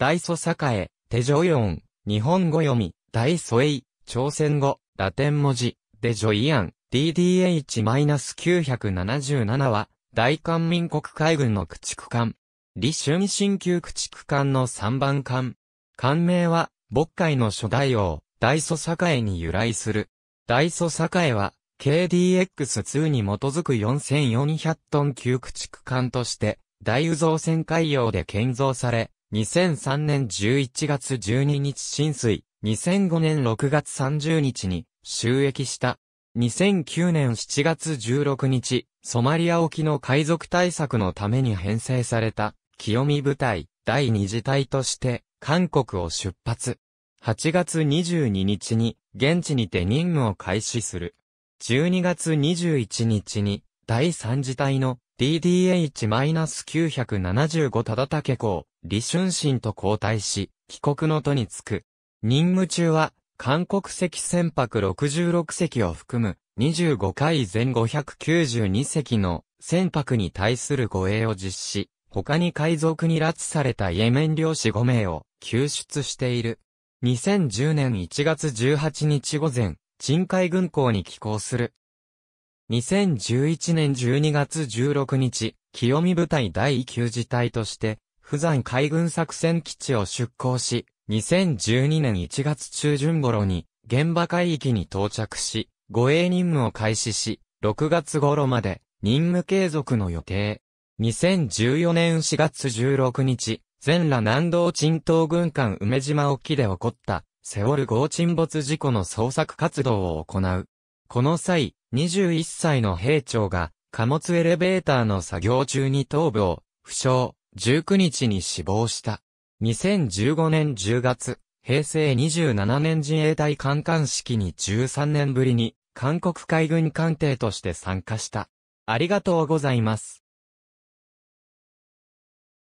大祖栄、手女四、日本語読み、大祖栄、朝鮮語、ラテン文字、でジョイアン、DDH-977 は、大韓民国海軍の駆逐艦。李春新旧駆逐艦の3番艦。艦名は、渤海の初代王、大祖栄に由来する。大祖栄は、KDX2 に基づく4400トン級駆逐艦として、大宇造船海洋で建造され、2003年11月12日浸水、2005年6月30日に収益した。2009年7月16日、ソマリア沖の海賊対策のために編成された、清見部隊、第二次隊として、韓国を出発。8月22日に、現地にて任務を開始する。12月21日に、第三次隊の DDH-975 忠武公、李春心と交代し、帰国の途につく。任務中は、韓国籍船舶66隻を含む、25回全592隻の船舶に対する護衛を実施、他に海賊に拉致されたイエメン漁師5名を救出している。2010年1月18日午前、鎮海軍港に寄港する。2011年12月16日、清見部隊第9次隊として、釜山海軍作戦基地を出港し、2012年1月中旬頃に、現場海域に到着し、護衛任務を開始し、6月頃まで、任務継続の予定。2014年4月16日、全羅南道鎮東軍艦梅島沖で起こった、セオル号沈没事故の捜索活動を行う。この際、21歳の兵長が貨物エレベーターの作業中に頭部を負傷、19日に死亡した。2015年10月、平成27年自衛隊観艦式に13年ぶりに韓国海軍艦艇として参加した。ありがとうございます。